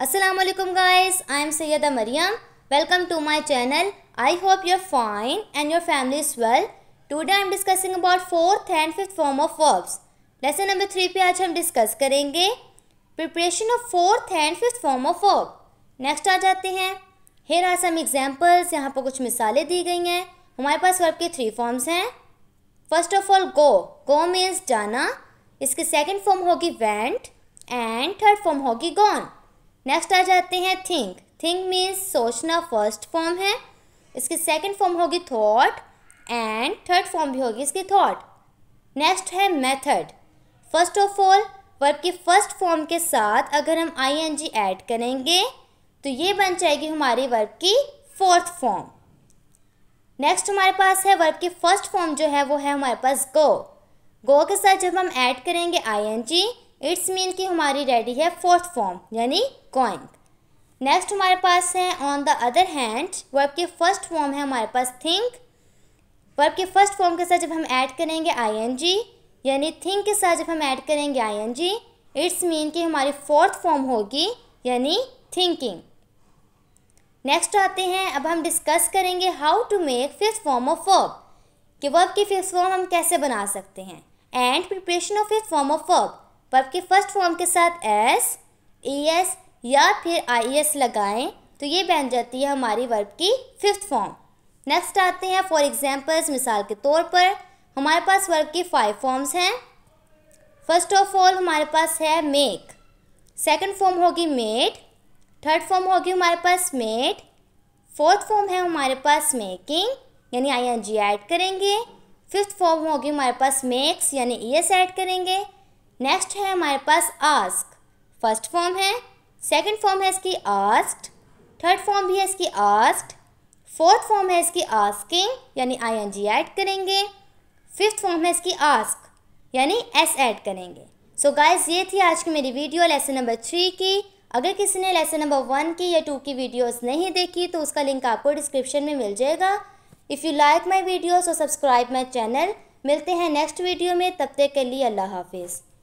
Aslam guys I am Syed Mariam welcome to my channel I hope your fine and your family is well today I am discussing about fourth and fifth form of verbs lesson number three पे आज हम discuss करेंगे preparation of fourth and fifth form of verb next आ जाते हैं हेर are some examples यहाँ पर कुछ मिसालें दी गई हैं हमारे पास वर्ब के थ्री फॉर्म्स हैं first of all go go means जाना इसके सेकेंड फॉर्म होगी वेंट एंड थर्ड फॉर्म होगी गॉन नेक्स्ट आ जाते हैं थिंक थिंक मीन्स सोचना फर्स्ट फॉर्म है इसकी सेकंड फॉर्म होगी थॉट एंड थर्ड फॉर्म भी होगी इसकी थॉट नेक्स्ट है method first of all verb की फर्स्ट फॉर्म के साथ अगर हम आई एन जी ऐड करेंगे तो ये बन जाएगी हमारी वर्ब की फोर्थ फॉर्म नेक्स्ट हमारे पास है वर्ब की फर्स्ट फॉर्म जो है वो है हमारे पास गो गो के साथ जब हम ऐड करेंगे I N G it's mean की हमारी रेडी है फोर्थ फॉर्म यानी कॉइन नेक्स्ट हमारे पास है on the other hand verb के फर्स्ट फॉर्म है हमारे पास थिंक वर्ब के फर्स्ट फॉर्म के साथ जब हम ऐड करेंगे आई यानी थिंक के साथ जब हम ऐड करेंगे आई इट्स मीन की हमारी फोर्थ फॉर्म होगी यानी थिंकिंग नेक्स्ट आते हैं अब हम डिस्कस करेंगे how to make fifth form of verb कि वर्ब की फिफ्थ फॉर्म हम कैसे बना सकते हैं and preparation of fifth form of verb verb के फर्स्ट फॉर्म के साथ एस ए एस या फिर आई एस लगाएं तो ये बन जाती है हमारी वर्ब की फिफ्थ फॉर्म नेक्स्ट आते हैं फॉर एग्जाम्पल्स मिसाल के तौर पर हमारे पास वर्ब की फाइव फॉर्म्स हैं फर्स्ट ऑफ ऑल हमारे पास है मेक सेकंड फॉर्म होगी मेड थर्ड फॉर्म होगी हमारे पास मेड फोर्थ फॉर्म है हमारे पास मेकिंग यानी आई एन जी ऐड करेंगे फिफ्थ फॉर्म होगी हमारे पास मेक्स यानी ई एस ऐड करेंगे नेक्स्ट है हमारे पास आस्क फर्स्ट फॉर्म है सेकंड फॉर्म है इसकी आस्ट थर्ड फॉर्म भी है इसकी आस्ट फोर्थ फॉर्म है इसकी आस्किंग यानी आई एन जी एड करेंगे फिफ्थ फॉर्म है इसकी आस्क यानी एस ऐड करेंगे सो so गाइस ये थी आज की मेरी वीडियो लेसन नंबर थ्री की अगर किसी ने लेसन नंबर वन की या टू की वीडियोस नहीं देखी तो उसका लिंक आपको डिस्क्रिप्शन में मिल जाएगा if you like my videos और सब्सक्राइब माई चैनल मिलते हैं नेक्स्ट वीडियो में तब तक के लिए अल्लाह हाफिज़